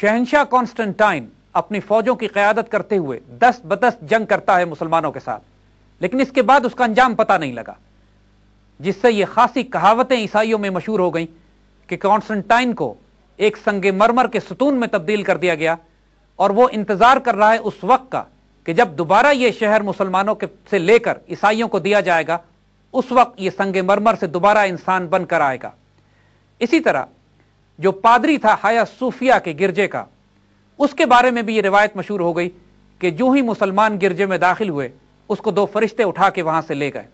शहनशाह कॉन्स्टेंटाइन अपनी फौजों की क्यादत करते हुए दस्त बदस्त जंग करता है मुसलमानों के साथ लेकिन इसके बाद उसका अंजाम पता नहीं लगा जिससे ये खासी कहावतें ईसाइयों में मशहूर हो गई कि कॉन्स्टेंटाइन को एक संग मरमर के सतून में तब्दील कर दिया गया और वो इंतजार कर रहा है उस वक्त का कि जब दोबारा ये शहर मुसलमानों के से लेकर ईसाइयों को दिया जाएगा उस वक्त ये संग मरमर से दोबारा इंसान बनकर आएगा इसी तरह जो पादरी था हया सूफिया के गिरजे का उसके बारे में भी ये रिवायत मशहूर हो गई कि जो ही मुसलमान गिरजे में दाखिल हुए उसको दो फरिश्ते उठा के वहां से ले गए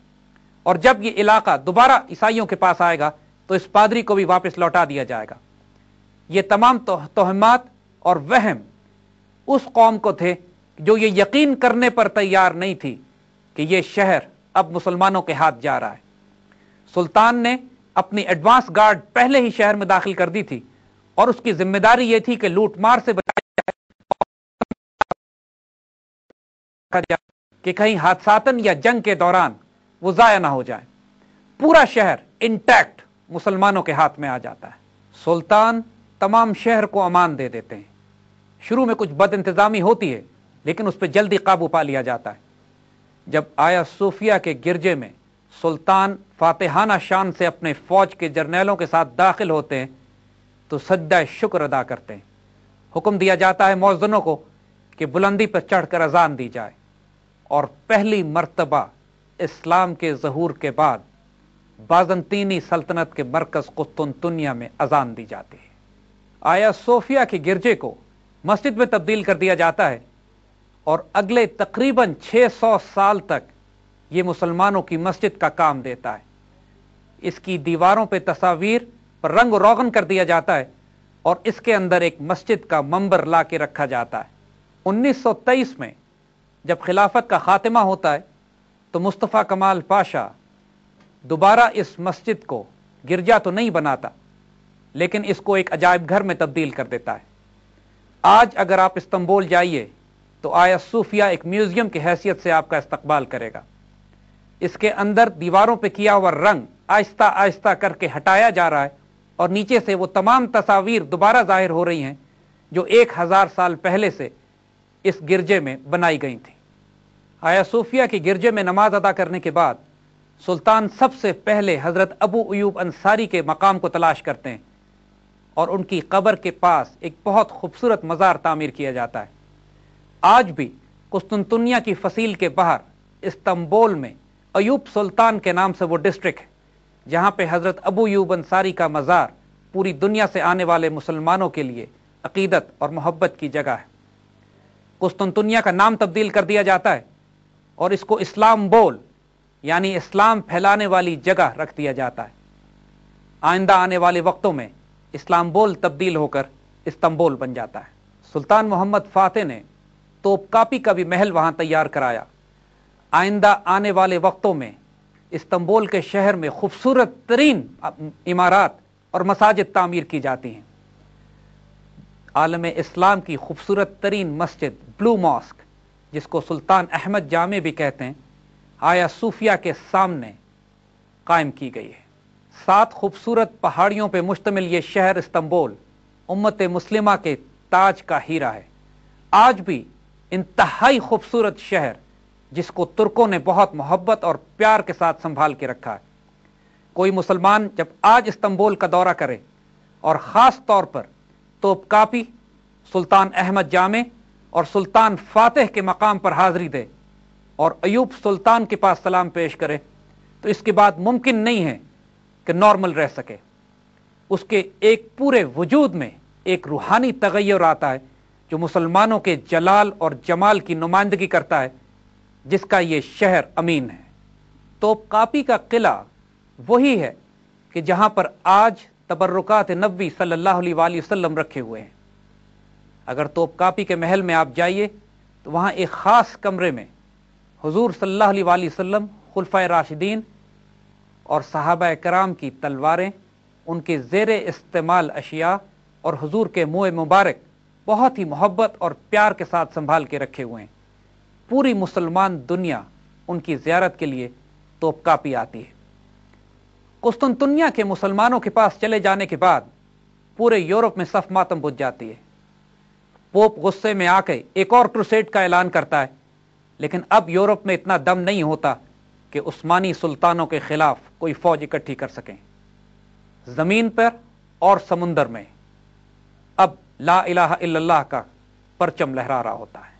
और जब ये इलाका दोबारा ईसाइयों के पास आएगा तो इस पादरी को भी वापस लौटा दिया जाएगा ये तमाम तो, तोहमात और वहम उस कौम को थे जो ये यकीन करने पर तैयार नहीं थी कि ये शहर अब मुसलमानों के हाथ जा रहा है सुल्तान ने अपनी एडवांस गार्ड पहले ही शहर में दाखिल कर दी थी और उसकी जिम्मेदारी यह थी कि लूटमार से कि कहीं हादसातन या जंग के दौरान वो जाया ना हो जाए पूरा शहर इंटैक्ट मुसलमानों के हाथ में आ जाता है सुल्तान तमाम शहर को अमान दे देते हैं शुरू में कुछ बद इंतजामी होती है लेकिन उस पर जल्दी काबू पा लिया जाता है जब आया सूफिया के गिरजे में सुल्तान फातेहाना शान से अपने फौज के जर्नेलों के साथ दाखिल होते हैं तो सद्दा शुक्र अदा करते हैं हुक्म दिया जाता है मौजनों को कि बुलंदी पर चढ़कर अजान दी जाए और पहली मर्तबा इस्लाम के जहूर के बाद बाजंतीनी सल्तनत के मरकज कुतुनतुनिया में अजान दी जाती है आया सोफिया के गिरजे को मस्जिद में तब्दील कर दिया जाता है और अगले तकरीबन 600 साल तक ये मुसलमानों की मस्जिद का काम देता है इसकी दीवारों पर तस्वीर पर रंग रोगन कर दिया जाता है और इसके अंदर एक मस्जिद का मंबर ला के रखा जाता है 1923 में जब खिलाफत का खात्मा होता है तो मुस्तफ़ा कमाल पाशा दोबारा इस मस्जिद को गिरजा तो नहीं बनाता लेकिन इसको एक अजायब घर में तब्दील कर देता है आज अगर आप इस्तंबुल जाइए तो आया सूफिया एक म्यूज़ियम की हैसियत से आपका इस्तकबाल करेगा इसके अंदर दीवारों पे किया हुआ रंग आहिस्ता आहिस्ता करके हटाया जा रहा है और नीचे से वो तमाम तस्वीर दोबारा जाहिर हो रही हैं जो एक हज़ार साल पहले से इस गिरजे में बनाई गई थी आया सूफिया के गिरजे में नमाज अदा करने के बाद सुल्तान सबसे पहले हज़रत अबू अयूब अंसारी के मकाम को तलाश करते हैं और उनकी कब्र के पास एक बहुत खूबसूरत मज़ार तामीर किया जाता है आज भी कुस्तुनतुनिया की फसील के बाहर इस्तंबोल में अयूब सुल्तान के नाम से वो डिस्ट्रिक्ट है जहाँ पे हज़रत अबू यूब अंसारी का मज़ार पूरी दुनिया से आने वाले मुसलमानों के लिए अकीदत और मोहब्बत की जगह है कुस्तुनतुनिया का नाम तब्दील कर दिया जाता है और इसको इस्लाम बोल यानी इस्लाम फैलाने वाली जगह रख दिया जाता है आइंदा आने वाले वक्तों में इस्लाम बोल तब्दील होकर इस्तंबोल बन जाता है सुल्तान मोहम्मद फातेह ने तोपकापी का भी महल वहाँ तैयार कराया आइंदा आने वाले वक्तों में इस्तंबुल के शहर में खूबसूरत तरीन इमारत और मसाजिद तामीर की जाती हैं आलम इस्लाम की खूबसूरत तरीन मस्जिद ब्लू मॉस्क जिसको सुल्तान अहमद जामे भी कहते हैं आया सूफिया के सामने कायम की गई है सात खूबसूरत पहाड़ियों पर मुश्तमिल ये शहर इस्तंबुल उम्मत मुस्लिमा के ताज का हीरा है आज भी इंतहाई खूबसूरत शहर जिसको तुर्कों ने बहुत मोहब्बत और प्यार के साथ संभाल के रखा है कोई मुसलमान जब आज इस्तंबुल का दौरा करे और ख़ास तौर पर तोप कापी सुल्तान अहमद जामे और सुल्तान फातह के मकाम पर हाजिरी दे और अयूब सुल्तान के पास सलाम पेश करे तो इसके बाद मुमकिन नहीं है कि नॉर्मल रह सके उसके एक पूरे वजूद में एक रूहानी तगैर आता है जो मुसलमानों के जलाल और जमाल की नुमाइंदगी करता है जिसका ये शहर अमीन है तो कापी का किला वही है कि जहाँ पर आज तबर्रुकात नबी सल्लल्लाहु अलैहि वसल्लम रखे हुए हैं अगर तोप कापी के महल में आप जाइए तो वहाँ एक ख़ास कमरे में हुजूर सल्लल्लाहु अलैहि वसल्लम खुलफा राशिदीन और साहबा कराम की तलवारें उनके ज़ेर इस्तेमाल अशिया और हुजूर के मुँह मुबारक बहुत ही मोहब्बत और प्यार के साथ संभाल के रखे हुए हैं पूरी मुसलमान दुनिया उनकी ज्यारत के लिए तोपकापी आती है कुस्तुनतुनिया के मुसलमानों के पास चले जाने के बाद पूरे यूरोप में सफ मातम बुझ जाती है पोप गुस्से में आके एक और क्रुसेड का ऐलान करता है लेकिन अब यूरोप में इतना दम नहीं होता कि उस्मानी सुल्तानों के खिलाफ कोई फौज इकट्ठी कर सकें जमीन पर और समुंदर में अब ला इलाहा इल्लल्लाह का परचम लहरा रहा होता है